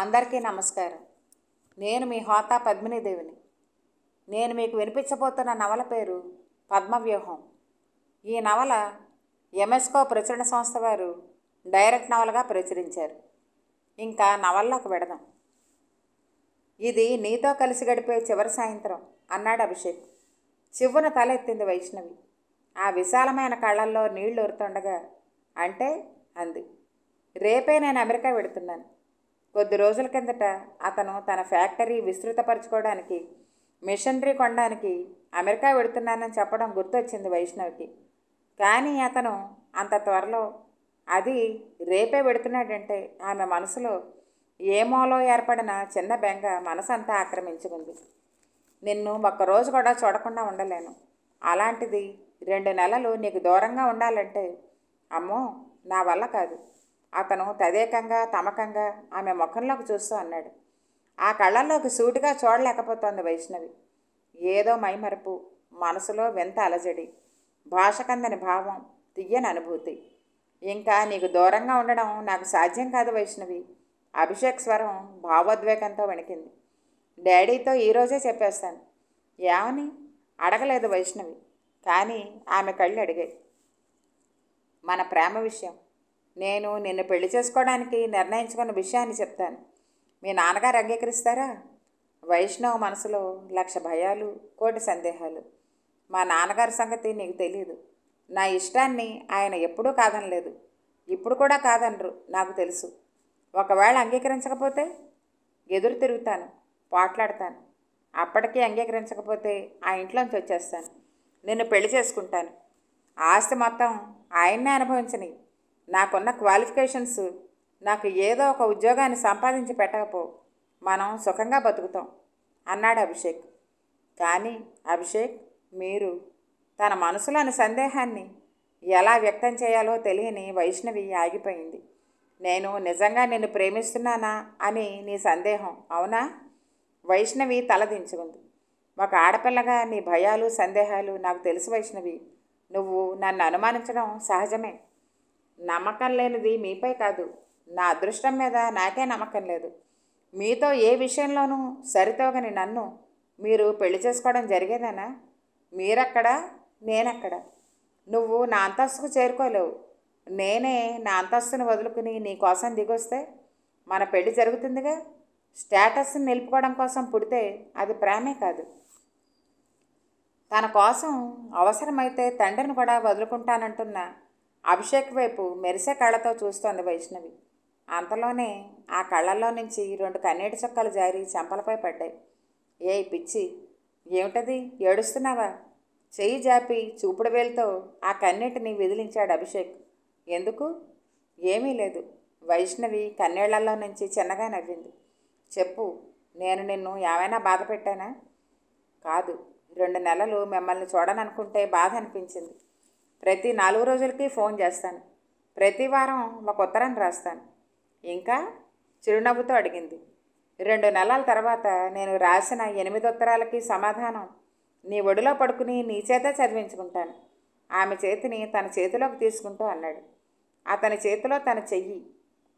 అందరికీ నమస్కారం నేను మీ హోతా పద్మినీదేవిని నేను మీకు వినిపించబోతున్న నవల పేరు పద్మవ్యూహం ఈ నవల ఎంఎస్కో ప్రచురణ సంస్థ వారు డైరెక్ట్ నవలగా ప్రచురించారు ఇంకా నవల్లోకి పెడదాం ఇది నీతో కలిసి గడిపే చివరి సాయంత్రం అన్నాడు అభిషేక్ చివ్వున తలెత్తింది వైష్ణవి ఆ విశాలమైన కళ్ళల్లో నీళ్లు ఉరుతుండగా అంటే అంది రేపే నేను అమెరికా వెడుతున్నాను కొద్ది రోజుల కిందట అతను తన ఫ్యాక్టరీ విస్తృతపరచుకోవడానికి మిషనరీ కొనడానికి అమెరికా వెడుతున్నానని చెప్పడం గుర్తొచ్చింది వైష్ణవ్కి కానీ అతను అంత త్వరలో అది రేపే పెడుతున్నాడంటే ఆమె మనసులో ఏమోలో ఏర్పడిన చిన్న బెంగ మనసంతా ఆక్రమించుకుంది నిన్ను ఒక్కరోజు కూడా చూడకుండా ఉండలేను అలాంటిది రెండు నెలలు నీకు దూరంగా ఉండాలంటే అమ్మో నా వల్ల కాదు అతను తదేకంగా తమకంగా ఆమె ముఖంలోకి చూస్తూ అన్నాడు ఆ కళ్ళల్లోకి సూటిగా చూడలేకపోతోంది వైష్ణవి ఏదో మైమరపు మనసులో వింత అలజడి భాషకందని భావం తియ్యని అనుభూతి ఇంకా నీకు దూరంగా ఉండడం నాకు సాధ్యం కాదు వైష్ణవి అభిషేక్ స్వరం భావోద్వేగంతో వణికింది డాడీతో ఈరోజే చెప్పేస్తాను ఏమని అడగలేదు వైష్ణవి కానీ ఆమె కళ్ళు అడిగాయి మన ప్రేమ విషయం నేను నిన్ను పెళ్లి చేసుకోవడానికి నిర్ణయించుకున్న విషయాన్ని చెప్తాను మీ నాన్నగారు అంగీకరిస్తారా వైష్ణవ మనసులో లక్ష భయాలు కోటి సందేహాలు మా నాన్నగారి సంగతి నీకు తెలియదు నా ఇష్టాన్ని ఆయన ఎప్పుడూ కాదనలేదు ఇప్పుడు కూడా కాదనరు నాకు తెలుసు ఒకవేళ అంగీకరించకపోతే ఎదురు తిరుగుతాను పాట్లాడతాను అప్పటికీ అంగీకరించకపోతే ఆ ఇంట్లోంచి వచ్చేస్తాను నిన్ను పెళ్లి చేసుకుంటాను ఆస్తి మొత్తం ఆయన్నే అనుభవించని నాకున్న క్వాలిఫికేషన్స్ నాకు ఏదో ఒక ఉద్యోగాన్ని సంపాదించి పెట్టకపో మనం సుఖంగా బతుకుతాం అన్నాడు అభిషేక్ కానీ అభిషేక్ మీరు తన మనసులోని సందేహాన్ని ఎలా వ్యక్తం చేయాలో తెలియని వైష్ణవి ఆగిపోయింది నేను నిజంగా నిన్ను ప్రేమిస్తున్నానా అని నీ సందేహం అవునా వైష్ణవి తలదించుకుంది ఒక ఆడపిల్లగా నీ భయాలు సందేహాలు నాకు తెలుసు వైష్ణవి నువ్వు నన్ను అనుమానించడం సహజమే నమ్మకం లేనిది మీపై కాదు నా అదృష్టం మీద నాకే నమ్మకం లేదు మీతో ఏ విషయంలోనూ సరితోగని నన్ను మీరు పెళ్లి చేసుకోవడం జరిగేదేనా మీరక్కడ నేనక్కడ నువ్వు నా అంతస్తుకు చేరుకోలేవు నేనే నా అంతస్తుని వదులుకుని నీ కోసం దిగొస్తే మన పెళ్లి జరుగుతుందిగా స్టేటస్ని నిలుపుకోవడం కోసం పుడితే అది ప్రేమే కాదు తన కోసం అవసరమైతే తండ్రిని కూడా వదులుకుంటానంటున్నా అభిషేక్ వైపు మెరిసే కళ్ళతో చూస్తోంది వైష్ణవి అంతలోనే ఆ కళ్ళల్లో నుంచి రెండు కన్నీటి చుక్కలు జారి చెంపలపై పడ్డాయి ఏ పిచ్చి ఏమిటది ఏడుస్తున్నావా చెయ్యి జాపి చూపుడు వేలుతో ఆ కన్నీటిని విదిలించాడు అభిషేక్ ఎందుకు ఏమీ లేదు వైష్ణవి కన్నీళ్లలో నుంచి చిన్నగా నవ్వింది చెప్పు నేను నిన్ను ఏమైనా బాధ పెట్టానా కాదు రెండు నెలలు మిమ్మల్ని చూడననుకుంటే బాధ అనిపించింది ప్రతి నాలుగు రోజులకి ఫోన్ చేస్తాను ప్రతి వారం ఒక ఉత్తరం రాస్తాను ఇంకా చిరునవ్వుతో అడిగింది రెండు నెలల తర్వాత నేను రాసిన ఎనిమిది ఉత్తరాలకి సమాధానం నీ ఒడిలో పడుకుని నీ చేత చదివించుకుంటాను ఆమె చేతిని తన చేతిలోకి తీసుకుంటూ అన్నాడు అతని చేతిలో తన చెయ్యి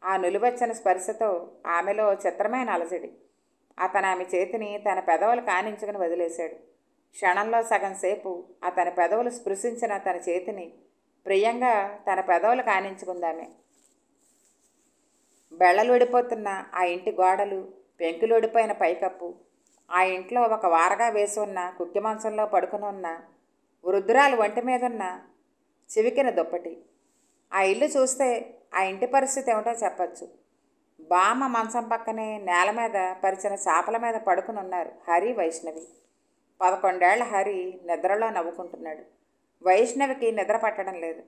ఆ నులివచ్చని స్పర్శతో ఆమెలో చిత్రమైన అలజడి అతను ఆమె చేతిని తన పెదవులు కానించుకుని వదిలేశాడు క్షణంలో సగం సేపు అతని పెదవులు స్పృశించిన తన చేతిని ప్రియంగా తన పెదవులు కానించుకుందామే బెళ్ళలు విడిపోతున్న ఆ ఇంటి గోడలు పెంకులు విడిపోయిన పైకప్పు ఆ ఇంట్లో ఒక వారగా వేసి ఉన్న కుక్కి మంచంలో పడుకుని ఉన్న వృద్ధురాలు ఒంటి మీదున్న చివికిన దుప్పటి ఆ ఇల్లు చూస్తే ఆ ఇంటి పరిస్థితి ఏమిటో చెప్పచ్చు బామ్మ మంచం పక్కనే నేల మీద పరిచిన చేపల మీద పడుకుని ఉన్నారు హరి వైష్ణవి పదకొండేళ్ల హరి నిద్రలో నవ్వుకుంటున్నాడు వైష్ణవికి నిద్ర పట్టడం లేదు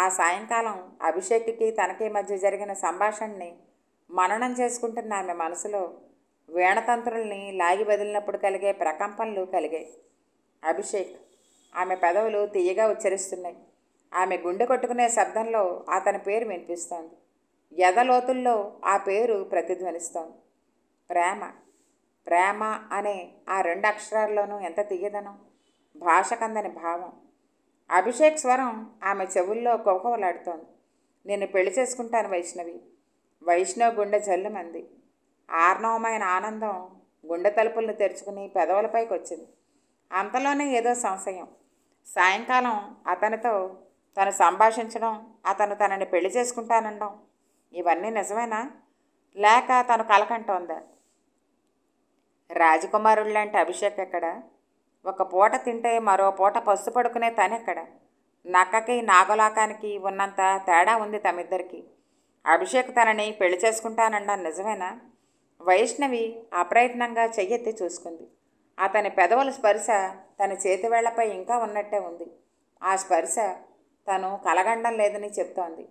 ఆ సాయంకాలం అభిషేక్కి తనకి మధ్య జరిగిన సంభాషణని మననం చేసుకుంటున్న ఆమె మనసులో వీణతంత్రుల్ని లాగి వదిలినప్పుడు కలిగే ప్రకంపనలు కలిగాయి అభిషేక్ ఆమె పెదవులు తీయగా ఉచ్చరిస్తున్నాయి ఆమె గుండె కొట్టుకునే శబ్దంలో అతని పేరు వినిపిస్తోంది ఎదలోతుల్లో ఆ పేరు ప్రతిధ్వనిస్తోంది ప్రేమ ప్రేమ అనే ఆ రెండు అక్షరాల్లోనూ ఎంత తీయదనం భాషకందని భావం అభిషేక్ స్వరం ఆమె చెవుల్లో కొకవలాడుతోంది నేను పెళ్లి చేసుకుంటాను వైష్ణవి వైష్ణవ్ గుండె జల్లుమంది ఆర్ణవమైన ఆనందం గుండె తలుపులను తెరుచుకుని పెదవులపైకి వచ్చింది అంతలోనే ఏదో సంశయం సాయంకాలం అతనితో తను సంభాషించడం అతను తనని పెళ్లి చేసుకుంటానండం ఇవన్నీ నిజమేనా లేక తను కలకంటోందా రాజకుమారుడు లాంటి అభిషేక్ ఎక్కడ ఒక పూట తింటే మరో పూట పసు పడుకునే తనెక్కడ నక్కకి నాగలోకానికి ఉన్నంత తేడా ఉంది తమిద్దరికి అభిషేక్ తనని పెళ్లి చేసుకుంటానన్నా నిజమేనా వైష్ణవి అప్రయత్నంగా చెయ్యెత్తి చూసుకుంది అతని పెదవుల స్పర్శ తన చేతివేళ్లపై ఇంకా ఉన్నట్టే ఉంది ఆ స్పర్శ తను కలగండం లేదని చెప్తోంది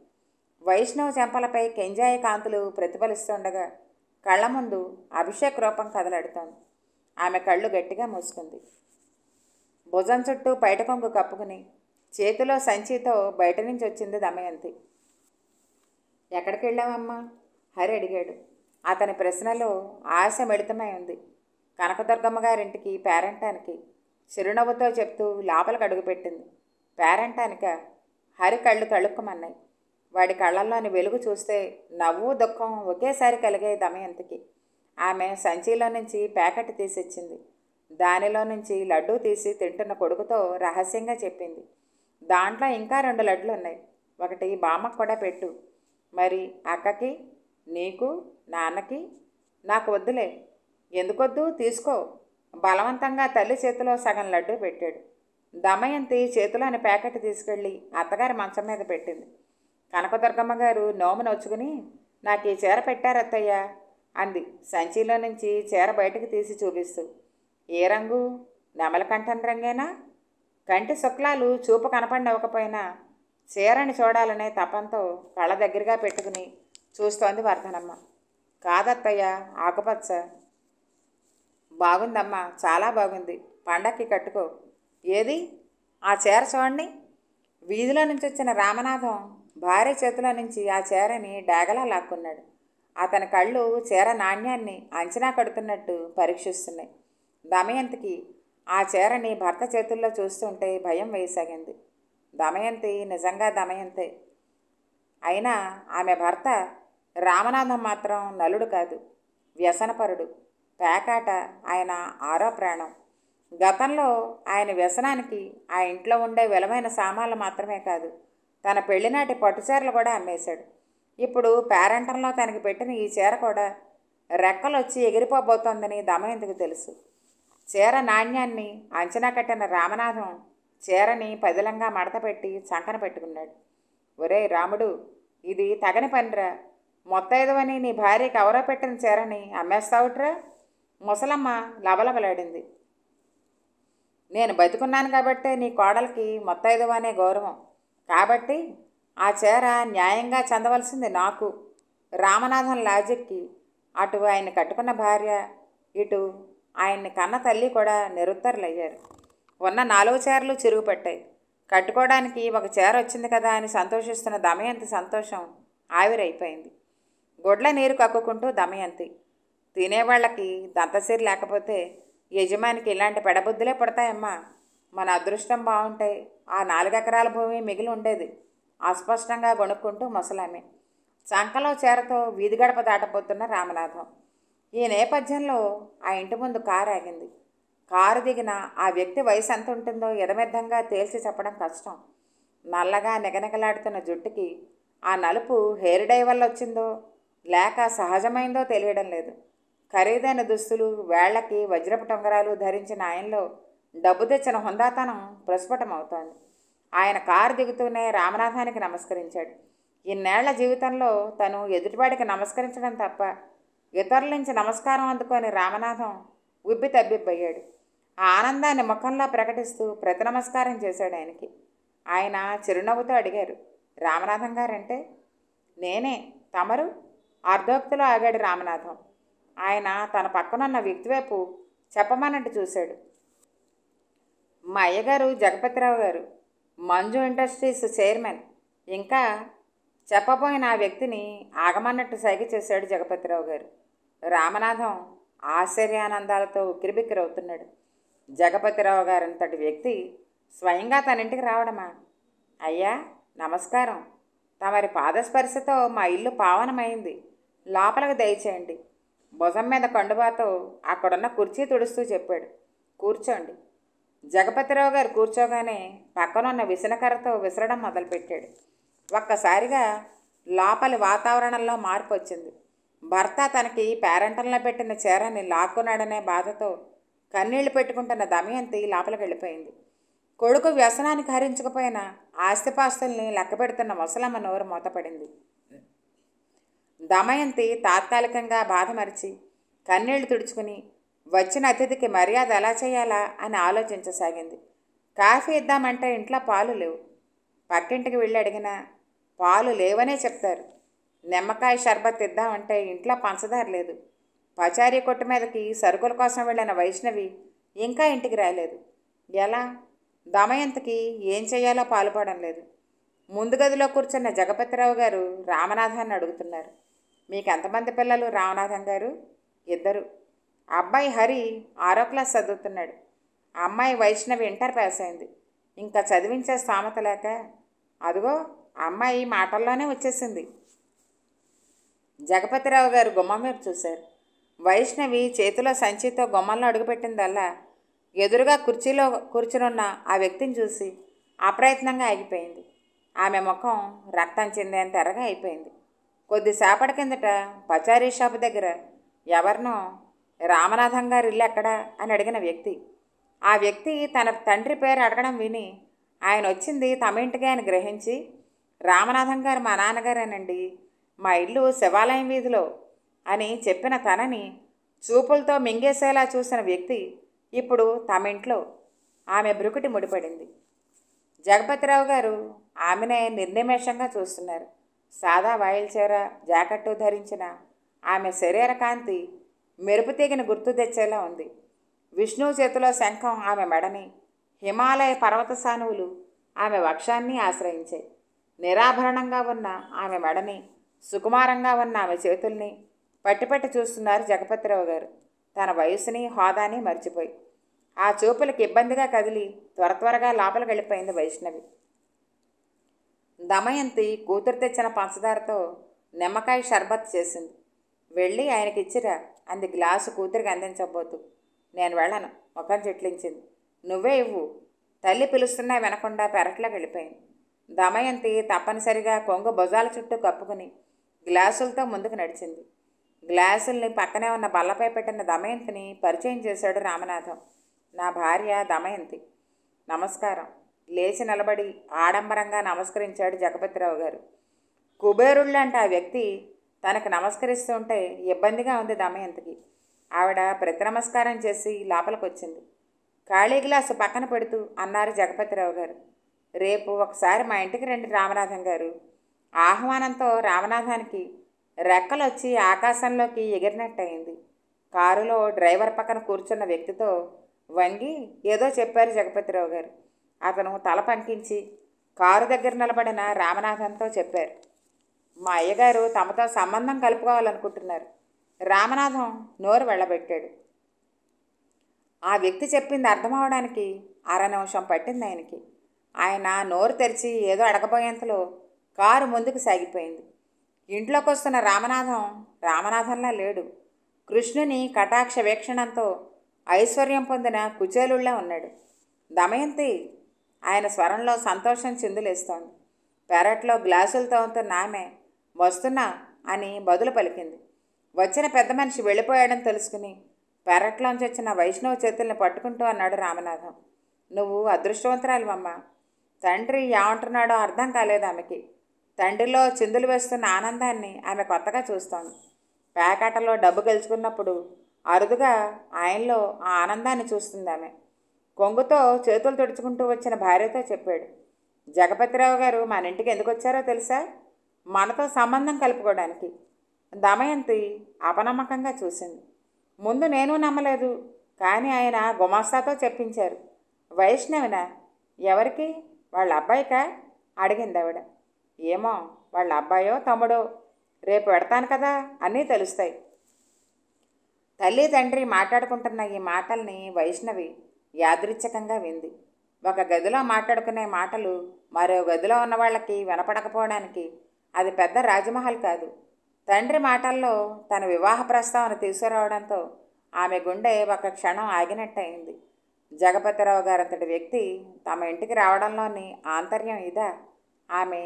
వైష్ణవ చెంపలపై కెంజాయి కాంతులు ప్రతిఫలిస్తుండగా కళ్ళ ముందు అభిషేక్ రూపం కదలాడుతోంది ఆమె కళ్ళు గట్టిగా మూసుకుంది భుజం చుట్టూ బయట కొంగు కప్పుకుని చేతిలో సంచితో బయట నుంచి వచ్చింది దమయంతి ఎక్కడికి వెళ్ళావమ్మా హరి అడిగాడు అతని ప్రశ్నలో ఆశ మిళితమై ఉంది కనకదుర్గమ్మ గారింటికి పేరంటానికి చిరునవ్వుతో చెప్తూ లోపలికి అడుగుపెట్టింది పేరంటానిక హరి కళ్ళు తళుక్కమన్నాయి వాడి కళ్ళల్లోని వెలుగు చూస్తే నవ్వు దుఃఖం ఒకేసారి కలిగే దమయంతికి ఆమె సంచిలో నుంచి ప్యాకెట్ తీసిచ్చింది దానిలో నుంచి లడ్డు తీసి తింటున్న కొడుకుతో రహస్యంగా చెప్పింది దాంట్లో ఇంకా రెండు లడ్లు ఉన్నాయి ఒకటి బామ్మకు కూడా పెట్టు మరి అక్కకి నీకు నాన్నకి నాకు వద్దులే ఎందుకొద్దు తీసుకో బలవంతంగా తల్లి చేతిలో సగం లడ్డు పెట్టాడు దమయంతి చేతిలోని ప్యాకెట్ తీసుకెళ్ళి అత్తగారి మంచం మీద పెట్టింది కనకదుర్గమ్మ గారు నోము నొచ్చుకుని నాకు ఈ చీర పెట్టారత్తయ్య అంది సంచిలో నుంచి చీర బయటకు తీసి చూపిస్తూ ఏ రంగు నెమలకంఠం రంగేనా కంటి శుక్లాలు చూపు కనపడవకపోయినా చీరని చూడాలనే తపంతో కళ్ళ దగ్గరగా పెట్టుకుని చూస్తోంది వర్ధనమ్మ కాదత్తయ్య ఆకుపచ్చ బాగుందమ్మా చాలా బాగుంది పండక్కి కట్టుకో ఏది ఆ చీర చూడండి వీధిలో నుంచి వచ్చిన రామనాథం భార్య చేతుల నుంచి ఆ చీరని డాగలా లాక్కున్నాడు అతని కళ్ళు చీర నాణ్యాన్ని అంచనా కడుతున్నట్టు పరీక్షిస్తున్నాయి దమయంతికి ఆ చీరని భర్త చేతుల్లో చూస్తుంటే భయం వేయసాగింది దమయంతి నిజంగా దమయంతే అయినా ఆమె భర్త రామనాథం మాత్రం నలుడు కాదు వ్యసనపరుడు పేకాట ఆయన ఆరో ప్రాణం గతంలో ఆయన వ్యసనానికి ఆ ఇంట్లో ఉండే విలువైన సామాన్లు మాత్రమే కాదు తన పెళ్లినాటి చీరలు కూడా అమ్మేశాడు ఇప్పుడు పేరంటంలో తనకి పెట్టిన ఈ చీర కూడా రెక్కలొచ్చి ఎగిరిపోబోతోందని దమయంతికి తెలుసు చీర నాణ్యాన్ని అంచనా కట్టిన రామనాథం చీరని పదిలంగా మడతపెట్టి చంకన పెట్టుకున్నాడు ఒరే రాముడు ఇది తగని పనిరా మొత్తైదవని నీ భార్యకి ఎవరో పెట్టిన చీరని అమ్మేస్తావుట్రా ముసలమ్మ లబలబలాడింది నేను బతుకున్నాను కాబట్టే నీ కోడలికి మొత్తైదవనే గౌరవం కాబట్టి ఆ చీర న్యాయంగా చెందవలసింది నాకు రామనాథన్ లాజిక్కి అటు ఆయన కట్టుకున్న భార్య ఇటు ఆయన్ని కన్న తల్లి కూడా నిరుత్తరులయ్యారు ఉన్న నాలుగు చీరలు చిరుగుపట్టాయి కట్టుకోవడానికి ఒక చీర వచ్చింది కదా అని సంతోషిస్తున్న దమయంతి సంతోషం ఆవిరైపోయింది గొడ్ల నీరు కక్కుకుంటూ దమయంతి తినేవాళ్ళకి దంతసీరు లేకపోతే యజమానికి ఇలాంటి పెడబుద్ధులే పుడతాయమ్మా మన అదృష్టం బాగుంటే ఆ నాలుగెకరాల భూమి మిగిలి ఉండేది అస్పష్టంగా కొనుక్కుంటూ ముసలామె చంకలో చేరతో వీధి గడప దాటపోతున్న రామనాథం ఈ నేపథ్యంలో ఆ ఇంటి ముందు కారు ఆగింది కారు దిగిన ఆ వ్యక్తి వయసు ఎంత ఉంటుందో ఎదమెద్దంగా తేల్చి చెప్పడం కష్టం నల్లగా నిగనిగలాడుతున్న జుట్టుకి ఆ నలుపు హెయిర్ డై వల్ల వచ్చిందో లేక సహజమైందో తెలియడం లేదు ఖరీదైన దుస్తులు వేళ్లకి వజ్రపు టొంగరాలు ధరించిన ఆయనలో డబ్బు తెచ్చిన హుందాతనం ప్రస్ఫుటమవుతోంది ఆయన కారు దిగుతూనే రామనాథానికి నమస్కరించాడు ఇన్నేళ్ల జీవితంలో తను ఎదుటివాడికి నమస్కరించడం తప్ప ఇతరుల నుంచి నమస్కారం అందుకొని రామనాథం ఉబ్బి తబ్బిబ్బయ్యాడు ఆ ఆనందాన్ని ముఖంలో ప్రకటిస్తూ ప్రతి నమస్కారం చేశాడు ఆయనకి ఆయన చిరునవ్వుతో అడిగారు రామనాథం గారంటే నేనే తమరు అర్ధోక్తిలో ఆగాడు రామనాథం ఆయన తన పక్కనున్న వ్యక్తి వైపు చెప్పమన్నట్టు చూశాడు మా అయ్యగారు జగపతిరావు గారు మంజు ఇండస్ట్రీస్ చైర్మన్ ఇంకా చెప్పబోయిన ఆ వ్యక్తిని ఆగమన్నట్టు సైగ చేశాడు జగపతిరావు గారు రామనాథం ఆశ్చర్యానందాలతో ఉక్కిరిబిక్కిరవుతున్నాడు జగపతిరావు గారంతటి వ్యక్తి స్వయంగా తన ఇంటికి రావడమా అయ్యా నమస్కారం తమరి పాదస్పర్శతో మా ఇల్లు పావనమైంది లోపలికి దయచేయండి భుజం మీద కండుబాతో అక్కడున్న కుర్చీ తుడుస్తూ చెప్పాడు కూర్చోండి జగపతిరావు గారు కూర్చోగానే పక్కనున్న విసనకర్రతో విసరడం మొదలుపెట్టాడు ఒక్కసారిగా లోపలి వాతావరణంలో మార్పు వచ్చింది భర్త తనకి పేరంటంలో పెట్టిన చీరని లాక్కున్నాడనే బాధతో కన్నీళ్లు పెట్టుకుంటున్న దమయంతి లోపలికి వెళ్ళిపోయింది కొడుకు వ్యసనానికి హరించకపోయిన ఆస్తిపాస్తుల్ని లెక్క పెడుతున్న ముసలమ్మ నోరు మూతపడింది దమయంతి తాత్కాలికంగా బాధ మరిచి కన్నీళ్లు తుడుచుకుని వచ్చిన అతిథికి మర్యాద ఎలా చేయాలా అని ఆలోచించసాగింది కాఫీ ఇద్దామంటే ఇంట్లో పాలు లేవు పక్కింటికి వెళ్ళి అడిగినా పాలు లేవనే చెప్తారు నిమ్మకాయ షర్బత్ ఇద్దామంటే ఇంట్లో పంచదార లేదు పచారీ కొట్టు మీదకి సరుకుల కోసం వెళ్ళిన వైష్ణవి ఇంకా ఇంటికి రాలేదు ఎలా దమయంతకి ఏం చేయాలో పాల్పడడం లేదు ముందు గదిలో కూర్చున్న జగపతిరావు గారు రామనాథాన్ని అడుగుతున్నారు మీకు ఎంతమంది పిల్లలు రామనాథం గారు ఇద్దరు అబ్బాయి హరి ఆరో క్లాస్ చదువుతున్నాడు అమ్మాయి వైష్ణవి ఇంటర్ పాస్ అయింది ఇంకా చదివించే స్థామత లేక అదిగో అమ్మాయి మాటల్లోనే వచ్చేసింది జగపతిరావు గారు గుమ్మం వైపు చూశారు వైష్ణవి చేతిలో సంచితో గుమ్మంలో అడుగుపెట్టిందల్లా ఎదురుగా కుర్చీలో కూర్చునున్న ఆ వ్యక్తిని చూసి అప్రయత్నంగా ఆగిపోయింది ఆమె ముఖం రక్తం చెందేంత ఎర్రగా అయిపోయింది కొద్దిసేపటి కిందట పచారీ షాపు దగ్గర ఎవరినో రామనాథం గారి ఇల్లు ఎక్కడా అని అడిగిన వ్యక్తి ఆ వ్యక్తి తన తండ్రి పేరు అడగడం విని ఆయన వచ్చింది తమ ఇంటికి ఆయన గ్రహించి రామనాథం గారు మా నాన్నగారేనండి మా ఇల్లు శివాలయం వీధిలో అని చెప్పిన తనని చూపులతో మింగేసేలా చూసిన వ్యక్తి ఇప్పుడు తమ ఇంట్లో ఆమె బ్రుకుటి ముడిపడింది జగపతిరావు గారు ఆమెనే నిర్నిమేషంగా చూస్తున్నారు సాదా వాయిల్ చీర జాకెట్టు ధరించిన ఆమె శరీర కాంతి తెగిన గుర్తు తెచ్చేలా ఉంది విష్ణువు చేతిలో శంఖం ఆమె మెడని హిమాలయ పర్వత సానువులు ఆమె వక్షాన్ని ఆశ్రయించాయి నిరాభరణంగా ఉన్న ఆమె మెడని సుకుమారంగా ఉన్న ఆమె చేతుల్ని పట్టిపట్టి చూస్తున్నారు జగపతిరావు గారు తన వయసుని హోదాని మర్చిపోయి ఆ చూపులకు ఇబ్బందిగా కదిలి త్వర త్వరగా లోపలికి వెళ్ళిపోయింది వైష్ణవి దమయంతి కూతురు తెచ్చిన పంచదారతో నిమ్మకాయ షర్బత్ చేసింది వెళ్ళి ఆయనకిచ్చిరా అంది గ్లాసు కూతురికి అందించబోతు నేను వెళ్ళను ముఖం చెట్లించింది నువ్వే ఇవ్వు తల్లి పిలుస్తున్నా వినకుండా పెరట్లోకి వెళ్ళిపోయింది దమయంతి తప్పనిసరిగా కొంగు భుజాల చుట్టూ కప్పుకుని గ్లాసులతో ముందుకు నడిచింది గ్లాసుల్ని పక్కనే ఉన్న బల్లపై పెట్టిన దమయంతిని పరిచయం చేశాడు రామనాథం నా భార్య దమయంతి నమస్కారం లేచి నిలబడి ఆడంబరంగా నమస్కరించాడు జగపతిరావు గారు కుబేరుళ్ళంటే ఆ వ్యక్తి తనకు నమస్కరిస్తూ ఉంటే ఇబ్బందిగా ఉంది దమయంతికి ఆవిడ ప్రతి నమస్కారం చేసి లోపలికి వచ్చింది ఖాళీ గ్లాసు పక్కన పెడుతూ అన్నారు జగపతిరావు గారు రేపు ఒకసారి మా ఇంటికి రండి రామనాథం గారు ఆహ్వానంతో రామనాథానికి రెక్కలొచ్చి ఆకాశంలోకి ఎగిరినట్టయింది కారులో డ్రైవర్ పక్కన కూర్చున్న వ్యక్తితో వంగి ఏదో చెప్పారు జగపతిరావు గారు అతను తల పంకించి కారు దగ్గర నిలబడిన రామనాథంతో చెప్పారు మా అయ్యగారు తమతో సంబంధం కలుపుకోవాలనుకుంటున్నారు రామనాథం నోరు వెళ్ళబెట్టాడు ఆ వ్యక్తి చెప్పింది అర్థమవడానికి అర నిమిషం పట్టింది ఆయనకి ఆయన నోరు తెరిచి ఏదో అడగబోయేంతలో కారు ముందుకు సాగిపోయింది ఇంట్లోకి వస్తున్న రామనాథం రామనాథంలా లేడు కృష్ణుని కటాక్ష వీక్షణంతో ఐశ్వర్యం పొందిన కుచేలుళ్ళ ఉన్నాడు దమయంతి ఆయన స్వరంలో సంతోషం చిందులేస్తోంది పెరట్లో గ్లాసులు తోముతున్న ఆమె వస్తున్నా అని బదులు పలికింది వచ్చిన పెద్ద మనిషి వెళ్ళిపోయాడని తెలుసుకుని పెరట్లోంచి వచ్చిన వైష్ణవ చేతుల్ని పట్టుకుంటూ అన్నాడు రామనాథం నువ్వు అదృష్టవంతురాలివమ్మ తండ్రి ఏమంటున్నాడో అర్థం కాలేదు ఆమెకి తండ్రిలో చిందులు వేస్తున్న ఆనందాన్ని ఆమె కొత్తగా చూస్తోంది పేకాటలో డబ్బు గెలుచుకున్నప్పుడు అరుదుగా ఆయనలో ఆ ఆనందాన్ని చూస్తుంది ఆమె కొంగుతో చేతులు తుడుచుకుంటూ వచ్చిన భార్యతో చెప్పాడు జగపతిరావు గారు మన ఇంటికి ఎందుకు వచ్చారో తెలుసా మనతో సంబంధం కలుపుకోవడానికి దమయంతి అపనమ్మకంగా చూసింది ముందు నేను నమ్మలేదు కానీ ఆయన గుమాస్తాతో చెప్పించారు వైష్ణవిన ఎవరికి వాళ్ళ అబ్బాయిక అడిగింది ఆవిడ ఏమో వాళ్ళ అబ్బాయో తమ్ముడో రేపు పెడతాను కదా అన్నీ తెలుస్తాయి తల్లి తండ్రి మాట్లాడుకుంటున్న ఈ మాటల్ని వైష్ణవి యాదృచ్ఛకంగా వింది ఒక గదిలో మాట్లాడుకునే మాటలు మరో గదిలో ఉన్న వాళ్ళకి వినపడకపోవడానికి అది పెద్ద రాజమహల్ కాదు తండ్రి మాటల్లో తన వివాహ ప్రస్తావన తీసుకురావడంతో ఆమె గుండె ఒక క్షణం ఆగినట్టయింది జగపతిరావు గారంతటి వ్యక్తి తమ ఇంటికి రావడంలోని ఆంతర్యం ఇదా ఆమె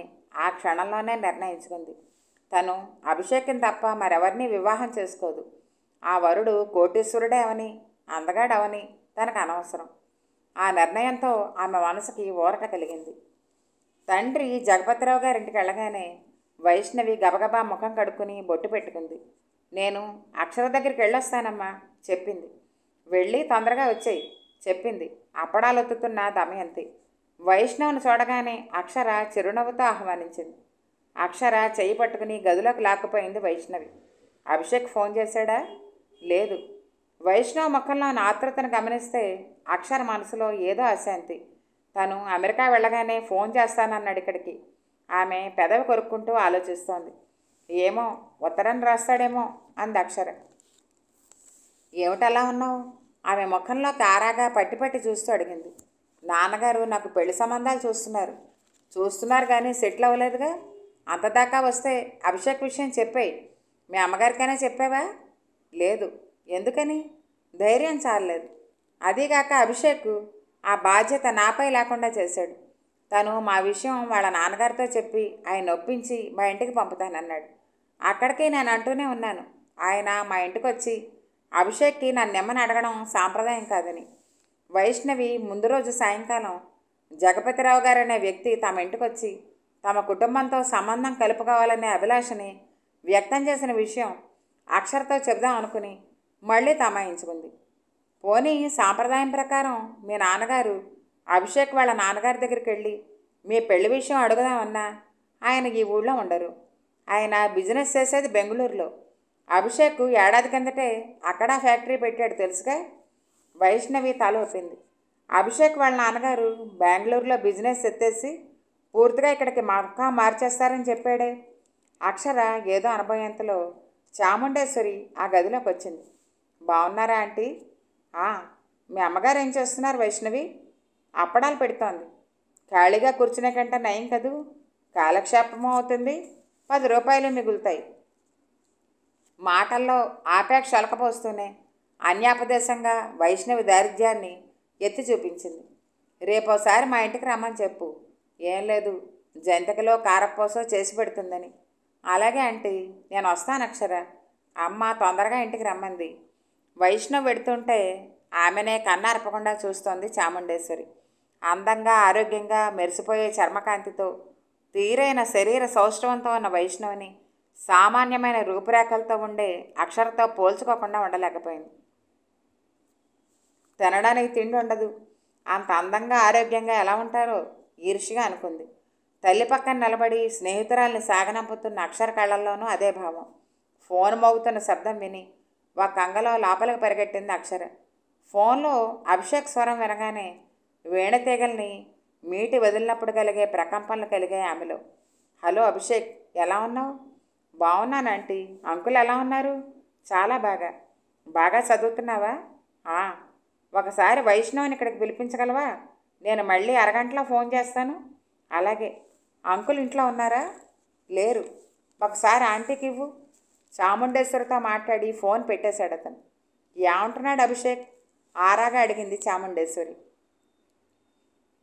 ఆ క్షణంలోనే నిర్ణయించుకుంది తను అభిషేకం తప్ప మరెవరిని వివాహం చేసుకోదు ఆ వరుడు కోటీశ్వరుడే అవని అందగాడవని తనకు అనవసరం ఆ నిర్ణయంతో ఆమె మనసుకి ఊరట కలిగింది తండ్రి జగపతిరావు గారింటికి వెళ్ళగానే వైష్ణవి గబగబా ముఖం కడుక్కుని బొట్టు పెట్టుకుంది నేను అక్షర దగ్గరికి వెళ్ళొస్తానమ్మా చెప్పింది వెళ్ళి తొందరగా వచ్చాయి చెప్పింది అప్పడాలొత్తుతున్న దమయంతి వైష్ణవుని చూడగానే అక్షర చిరునవ్వుతో ఆహ్వానించింది అక్షర చేయి పట్టుకుని గదిలోకి లాక్కుపోయింది వైష్ణవి అభిషేక్ ఫోన్ చేశాడా లేదు వైష్ణవ్ ముఖంలో ఆత్రతను గమనిస్తే అక్షర మనసులో ఏదో అశాంతి తను అమెరికా వెళ్ళగానే ఫోన్ చేస్తానన్నాడు ఇక్కడికి ఆమె పెదవి కొరుక్కుంటూ ఆలోచిస్తోంది ఏమో ఉత్తరం రాస్తాడేమో అంది అక్షర ఏమిటలా ఉన్నావు ఆమె ముఖంలో తారాగా పట్టి పట్టి చూస్తూ అడిగింది నాన్నగారు నాకు పెళ్లి సంబంధాలు చూస్తున్నారు చూస్తున్నారు కానీ సెటిల్ అవ్వలేదుగా అంతదాకా వస్తే అభిషేక్ విషయం చెప్పాయి మీ అమ్మగారికైనా చెప్పావా లేదు ఎందుకని ధైర్యం చాలలేదు అదీగాక అభిషేక్ ఆ బాధ్యత నాపై లేకుండా చేశాడు తను మా విషయం వాళ్ళ నాన్నగారితో చెప్పి ఆయన ఒప్పించి మా ఇంటికి పంపుతానన్నాడు అక్కడికి నేను అంటూనే ఉన్నాను ఆయన మా ఇంటికి వచ్చి అభిషేక్కి నన్ను నెమ్మని అడగడం సాంప్రదాయం కాదని వైష్ణవి ముందు రోజు సాయంకాలం జగపతిరావు గారనే వ్యక్తి తమ ఇంటికి వచ్చి తమ కుటుంబంతో సంబంధం కలుపుకోవాలనే అభిలాషని వ్యక్తం చేసిన విషయం అక్షరతో చెబుదాం అనుకుని మళ్ళీ తమాయించుకుంది పోనీ సాంప్రదాయం ప్రకారం మీ నాన్నగారు అభిషేక్ వాళ్ళ నాన్నగారి దగ్గరికి వెళ్ళి మీ పెళ్లి విషయం అడుగుదామన్నా ఆయన ఈ ఊళ్ళో ఉండరు ఆయన బిజినెస్ చేసేది బెంగళూరులో అభిషేక్ ఏడాది కిందటే అక్కడ ఫ్యాక్టరీ పెట్టాడు తెలుసుగా వైష్ణవి తల అభిషేక్ వాళ్ళ నాన్నగారు బెంగళూరులో బిజినెస్ ఎత్తేసి పూర్తిగా ఇక్కడికి మక్కా మార్చేస్తారని చెప్పాడే అక్షర ఏదో అనుభవంతలో చాముండేశ్వరి ఆ గదిలోకి వచ్చింది బాగున్నారా ఆంటీ మీ అమ్మగారు ఏం చేస్తున్నారు వైష్ణవి అప్పడాలు పెడుతోంది ఖాళీగా కూర్చునే కంటే నయం కదూ కాలక్షేపం అవుతుంది పది రూపాయలు మిగులుతాయి మాటల్లో ఆపేక్ష అలకపోస్తూనే అన్యాపదేశంగా వైష్ణవి దారిద్ర్యాన్ని ఎత్తి చూపించింది రేపోసారి మా ఇంటికి రమ్మని చెప్పు ఏం లేదు జంతికలో కారపోసో చేసి పెడుతుందని అలాగే ఆంటీ నేను వస్తాను అక్షర అమ్మ తొందరగా ఇంటికి రమ్మంది వైష్ణవ్ పెడుతుంటే ఆమెనే కన్నారపకుండా చూస్తోంది చాముండేశ్వరి అందంగా ఆరోగ్యంగా మెరిసిపోయే చర్మకాంతితో తీరైన శరీర సౌష్ఠవంతో ఉన్న వైష్ణవిని సామాన్యమైన రూపురేఖలతో ఉండే అక్షరతో పోల్చుకోకుండా ఉండలేకపోయింది తినడానికి తిండి ఉండదు అంత అందంగా ఆరోగ్యంగా ఎలా ఉంటారో ఈర్షిగా అనుకుంది తల్లి పక్కన నిలబడి స్నేహితురాల్ని సాగనంపుతున్న అక్షర కళ్ళల్లోనూ అదే భావం ఫోన్ మోగుతున్న శబ్దం విని ఒక కంగలో లోపలికి పరిగెట్టింది అక్షర ఫోన్లో అభిషేక్ స్వరం వినగానే వేణతీగల్ని మీటి వదిలినప్పుడు కలిగే ప్రకంపనలు కలిగే ఆమెలో హలో అభిషేక్ ఎలా ఉన్నావు బాగున్నాను ఆంటీ అంకుల్ ఎలా ఉన్నారు చాలా బాగా బాగా చదువుతున్నావా ఒకసారి వైష్ణవ్ని ఇక్కడికి పిలిపించగలవా నేను మళ్ళీ అరగంటలో ఫోన్ చేస్తాను అలాగే అంకుల్ ఇంట్లో ఉన్నారా లేరు ఒకసారి ఆంటీకి ఇవ్వు చాముండేశ్వరితో మాట్లాడి ఫోన్ పెట్టేశాడు అతను ఏమంటున్నాడు అభిషేక్ ఆరాగా అడిగింది చాముండేశ్వరి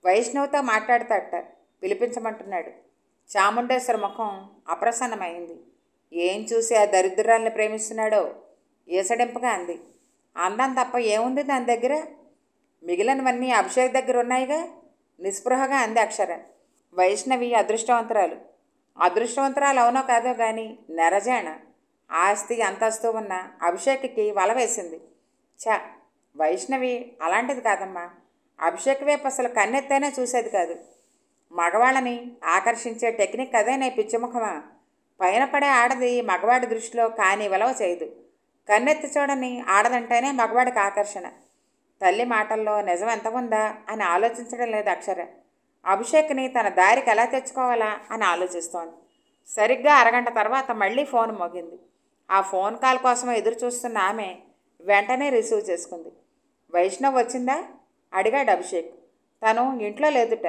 వైష్ణవ్తో మాట్లాడతాడట పిలిపించమంటున్నాడు చాముండేశ్వర ముఖం అప్రసన్నమైంది ఏం చూసి ఆ దరిద్రాల్ని ప్రేమిస్తున్నాడో ఏసడింపగా అంది అందం తప్ప ఏముంది దాని దగ్గర మిగిలినవన్నీ అభిషేక్ దగ్గర ఉన్నాయిగా నిస్పృహగా అంది అక్షర వైష్ణవి అదృష్టవంతరాలు అదృష్టవంతరాలు అవునో కాదో కానీ నెరజేణ ఆస్తి అంతస్తు ఉన్న అభిషేక్కి వల వేసింది చ వైష్ణవి అలాంటిది కాదమ్మా అభిషేక్ వైపు అసలు కన్నెత్తైనా చూసేది కాదు మగవాళ్ళని ఆకర్షించే టెక్నిక్ అదే నీ పిచ్చిముఖమా పైన పడే ఆడది మగవాడి దృష్టిలో కాని వలవ చేయదు కన్నెత్తి చూడని ఆడదంటేనే మగవాడికి ఆకర్షణ తల్లి మాటల్లో నిజం ఎంత ఉందా అని ఆలోచించడం లేదు అక్షర అభిషేక్ని తన దారికి ఎలా తెచ్చుకోవాలా అని ఆలోచిస్తోంది సరిగ్గా అరగంట తర్వాత మళ్ళీ ఫోన్ మోగింది ఆ ఫోన్ కాల్ కోసం ఎదురు చూస్తున్న ఆమె వెంటనే రిసీవ్ చేసుకుంది వైష్ణవ్ వచ్చిందా అడిగాడు అభిషేక్ తను ఇంట్లో లేదుట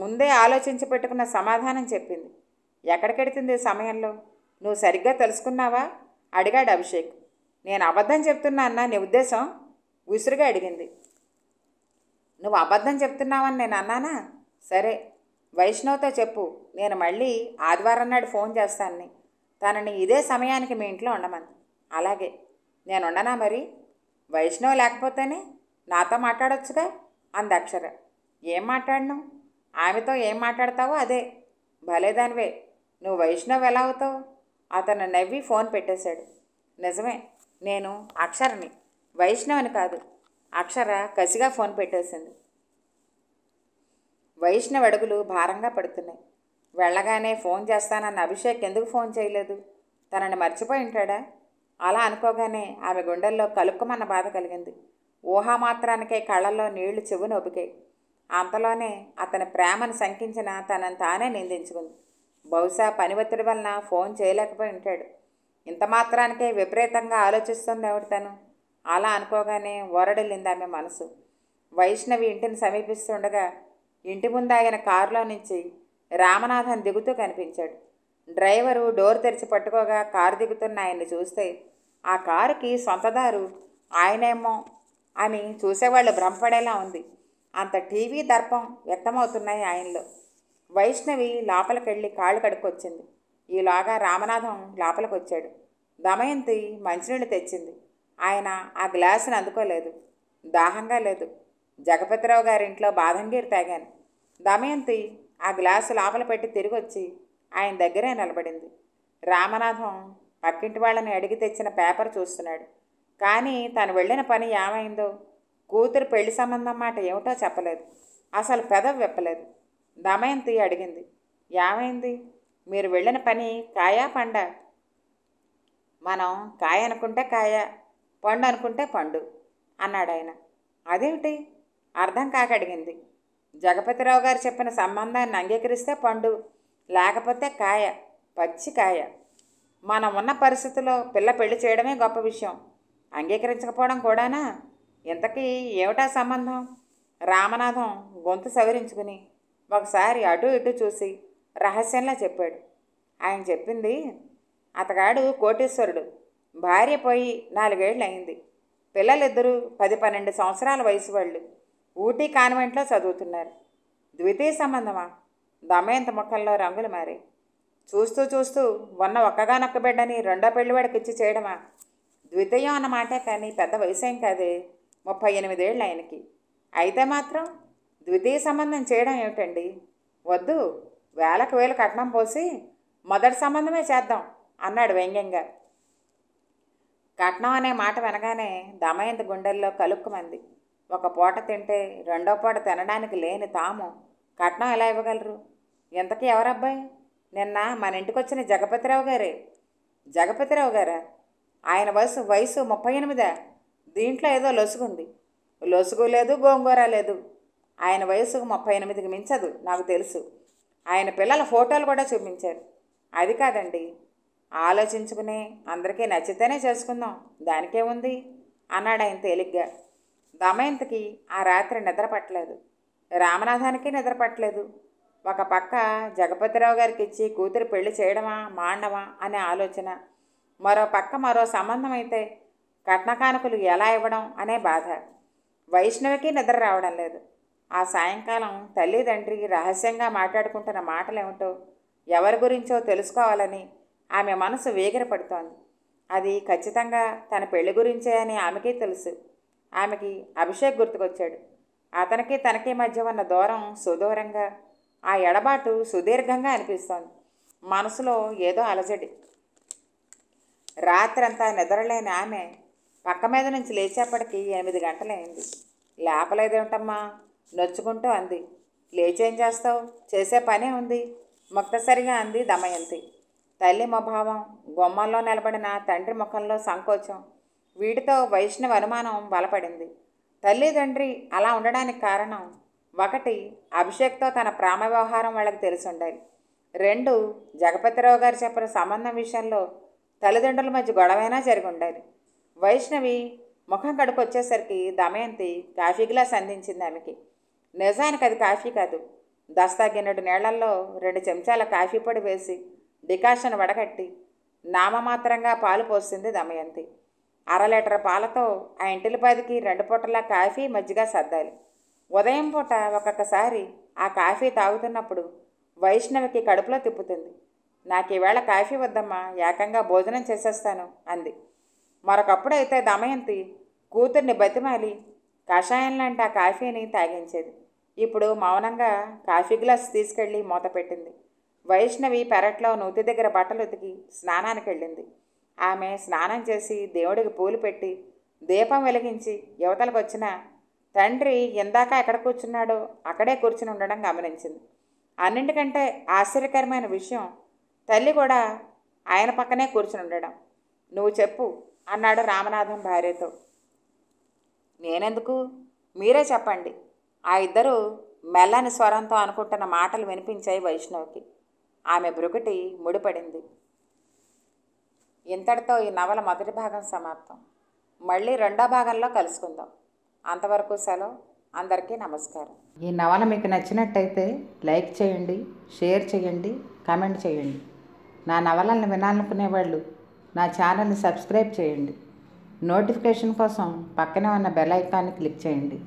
ముందే ఆలోచించి పెట్టుకున్న సమాధానం చెప్పింది ఎక్కడికెడుతుంది సమయంలో నువ్వు సరిగ్గా తెలుసుకున్నావా అడిగాడు అభిషేక్ నేను అబద్ధం చెప్తున్నా అన్న నీ ఉద్దేశం విసురుగా అడిగింది నువ్వు అబద్ధం చెప్తున్నావని నేను అన్నానా సరే వైష్ణవ్తో చెప్పు నేను మళ్ళీ ఆదివారం నాడు ఫోన్ చేస్తానని తనని ఇదే సమయానికి మీ ఇంట్లో ఉండమని అలాగే నేను ఉండనా మరి వైష్ణవ్ లేకపోతేనే నాతో మాట్లాడొచ్చుగా అంది అక్షర ఏం మాట్లాడను ఆమెతో ఏం మాట్లాడతావో అదే భలేదానివే నువ్వు వైష్ణవ్ ఎలా అవుతావు అతను నవ్వి ఫోన్ పెట్టేశాడు నిజమే నేను అక్షరని వైష్ణవని కాదు అక్షర కసిగా ఫోన్ పెట్టేసింది వైష్ణవ్ అడుగులు భారంగా పడుతున్నాయి వెళ్ళగానే ఫోన్ చేస్తానన్న అభిషేక్ ఎందుకు ఫోన్ చేయలేదు తనని మర్చిపోయి ఉంటాడా అలా అనుకోగానే ఆమె గుండెల్లో కలుక్కుమన్న బాధ కలిగింది ఊహామాత్రానికే కళ్ళల్లో నీళ్లు చెవు ఒబికాయి అంతలోనే అతని ప్రేమను శంకించిన తనని తానే నిందించుకుంది బహుశా పని ఒత్తిడి వలన ఫోన్ చేయలేకపోయి ఉంటాడు ఇంత మాత్రానికే విపరీతంగా ఆలోచిస్తుంది ఆవిడ తను అలా అనుకోగానే ఓరడిల్లింది ఆమె మనసు వైష్ణవి ఇంటిని సమీపిస్తుండగా ఇంటి ముందాగిన కారులో నుంచి రామనాథన్ దిగుతూ కనిపించాడు డ్రైవరు డోర్ తెరిచి పట్టుకోగా కారు దిగుతున్న ఆయన్ని చూస్తే ఆ కారుకి సొంతదారు ఆయనేమో అని చూసేవాళ్ళు భ్రమపడేలా ఉంది అంత టీవీ దర్పం వ్యక్తమవుతున్నాయి ఆయనలో వైష్ణవి లోపలికెళ్ళి కాళ్ళు కడుక్కొచ్చింది ఈలోగా రామనాథం లోపలికి వచ్చాడు దమయంతి మంచినీళ్ళు తెచ్చింది ఆయన ఆ గ్లాసును అందుకోలేదు దాహంగా లేదు జగపతిరావు గారింట్లో బాదం తాగాను దమయంతి ఆ గ్లాసు లోపల పెట్టి తిరిగి వచ్చి ఆయన దగ్గరే నిలబడింది రామనాథం పక్కింటి వాళ్ళని అడిగి తెచ్చిన పేపర్ చూస్తున్నాడు కానీ తను వెళ్ళిన పని ఏమైందో కూతురు పెళ్లి సంబంధం మాట ఏమిటో చెప్పలేదు అసలు పెదవి వెప్పలేదు దమయంతి అడిగింది ఏమైంది మీరు వెళ్ళిన పని కాయా పండ మనం కాయ అనుకుంటే కాయ పండు అనుకుంటే పండు అన్నాడు ఆయన అదేమిటి అర్థం కాక అడిగింది జగపతిరావు గారు చెప్పిన సంబంధాన్ని అంగీకరిస్తే పండు లేకపోతే కాయ పచ్చి కాయ మనం ఉన్న పరిస్థితిలో పిల్ల పెళ్లి చేయడమే గొప్ప విషయం అంగీకరించకపోవడం కూడానా ఇంతకీ ఏమిటా సంబంధం రామనాథం గొంతు సవరించుకుని ఒకసారి అటు ఇటు చూసి రహస్యంలా చెప్పాడు ఆయన చెప్పింది అతగాడు కోటేశ్వరుడు భార్య పోయి నాలుగేళ్ళు అయింది పిల్లలిద్దరూ పది పన్నెండు సంవత్సరాల వయసు వాళ్ళు ఊటీ కాన్వెంట్లో చదువుతున్నారు ద్వితీయ సంబంధమా దమయంత ముఖంలో రంగులు మారే చూస్తూ చూస్తూ ఉన్న ఒక్కగానొక్క బిడ్డని రెండో పెళ్లివాడికిచ్చి ఇచ్చి చేయడమా ద్వితీయం అన్నమాట కానీ పెద్ద వయసు ఏం కాదే ముప్పై ఎనిమిదేళ్ళు ఆయనకి అయితే మాత్రం ద్వితీయ సంబంధం చేయడం ఏమిటండి వద్దు వేలకు వేలు కట్నం పోసి మొదటి సంబంధమే చేద్దాం అన్నాడు వ్యంగ్యంగా కట్నం అనే మాట వినగానే దమయంత గుండెల్లో కలుక్కుమంది ఒక పూట తింటే రెండో పూట తినడానికి లేని తాము కట్నం ఎలా ఇవ్వగలరు ఇంతకీ ఎవరబ్బాయి నిన్న మన ఇంటికి వచ్చిన జగపతిరావు గారే జగపతిరావు గారా ఆయన వయసు వయసు ముప్పై ఎనిమిదా దీంట్లో ఏదో లొసుగుంది లొసుగు లేదు గోంగూర లేదు ఆయన వయసు ముప్పై ఎనిమిదికి మించదు నాకు తెలుసు ఆయన పిల్లల ఫోటోలు కూడా చూపించారు అది కాదండి ఆలోచించుకుని అందరికీ నచ్చితేనే చేసుకుందాం దానికేముంది అన్నాడు ఆయన తేలిగ్గా దమయంతికి ఆ రాత్రి నిద్ర పట్టలేదు రామనాథానికి నిద్ర పట్టలేదు ఒక పక్క జగపతిరావు గారికి ఇచ్చి కూతురు పెళ్లి చేయడమా మాండమా అనే ఆలోచన మరో పక్క మరో సంబంధం అయితే కట్నకానుకలు ఎలా ఇవ్వడం అనే బాధ వైష్ణవికి నిద్ర రావడం లేదు ఆ సాయంకాలం తల్లిదండ్రి రహస్యంగా మాట్లాడుకుంటున్న మాటలేమిటో ఎవరి గురించో తెలుసుకోవాలని ఆమె మనసు వేగిరపడుతోంది అది ఖచ్చితంగా తన పెళ్లి గురించే అని ఆమెకి తెలుసు ఆమెకి అభిషేక్ గుర్తుకొచ్చాడు అతనికి తనకి మధ్య ఉన్న దూరం సుదూరంగా ఆ ఎడబాటు సుదీర్ఘంగా అనిపిస్తోంది మనసులో ఏదో అలజడి రాత్రంతా నిద్రలేని ఆమె పక్క మీద నుంచి లేచేపటికి ఎనిమిది గంటలైంది లేపలేదేమిటమ్మా నొచ్చుకుంటూ అంది లేచేం చేస్తావు చేసే పనే ఉంది ముక్తసరిగా అంది దమయంతి తల్లి మభావం గుమ్మల్లో నిలబడిన తండ్రి ముఖంలో సంకోచం వీటితో వైష్ణవ అనుమానం బలపడింది తల్లి తండ్రి అలా ఉండడానికి కారణం ఒకటి అభిషేక్తో తన ప్రేమ వ్యవహారం వాళ్ళకి తెలిసి ఉండాలి రెండు జగపతిరావు గారు చెప్పిన సంబంధం విషయంలో తల్లిదండ్రుల మధ్య గొడవైనా జరిగి ఉండాలి వైష్ణవి ముఖం కడుపు వచ్చేసరికి దమయంతి కాఫీ గ్లాస్ అందించింది ఆమెకి నిజానికి అది కాఫీ కాదు దస్తా గిన్నెడు నీళ్లల్లో రెండు చెంచాల కాఫీ పొడి వేసి డికాషన్ వడగట్టి నామమాత్రంగా పాలు పోసింది దమయంతి అర లీటర్ పాలతో ఆ ఇంటిలిపాదికి రెండు పూటలా కాఫీ మజ్జిగ సర్దాలి ఉదయం పూట ఒక్కొక్కసారి ఆ కాఫీ తాగుతున్నప్పుడు వైష్ణవికి కడుపులో తిప్పుతుంది నాకు ఈవేళ కాఫీ వద్దమ్మా ఏకంగా భోజనం చేసేస్తాను అంది మరొకప్పుడైతే దమయంతి కూతుర్ని బతిమాలి కషాయం లాంటి ఆ కాఫీని తాగించేది ఇప్పుడు మౌనంగా కాఫీ గ్లాస్ తీసుకెళ్ళి మూత పెట్టింది వైష్ణవి పెరట్లో నూతి దగ్గర బట్టలు ఉతికి స్నానానికి వెళ్ళింది ఆమె స్నానం చేసి దేవుడికి పూలు పెట్టి దీపం వెలిగించి యువతలకు వచ్చిన తండ్రి ఇందాక ఎక్కడ కూర్చున్నాడో అక్కడే కూర్చుని ఉండడం గమనించింది అన్నింటికంటే ఆశ్చర్యకరమైన విషయం తల్లి కూడా ఆయన పక్కనే కూర్చుని ఉండడం నువ్వు చెప్పు అన్నాడు రామనాథం భార్యతో నేనెందుకు మీరే చెప్పండి ఆ ఇద్దరు మెల్లని స్వరంతో అనుకుంటున్న మాటలు వినిపించాయి వైష్ణవికి ఆమె బ్రుకుటి ముడిపడింది ఇంతటితో ఈ నవల మొదటి భాగం సమాప్తం మళ్ళీ రెండో భాగంలో కలుసుకుందాం అంతవరకు సెలవు అందరికీ నమస్కారం ఈ నవల మీకు నచ్చినట్టయితే లైక్ చేయండి షేర్ చేయండి కామెంట్ చేయండి నా నవలల్ని వినాలనుకునేవాళ్ళు నా ఛానల్ని సబ్స్క్రైబ్ చేయండి నోటిఫికేషన్ కోసం పక్కనే ఉన్న బెల్ ఐకాన్ని క్లిక్ చేయండి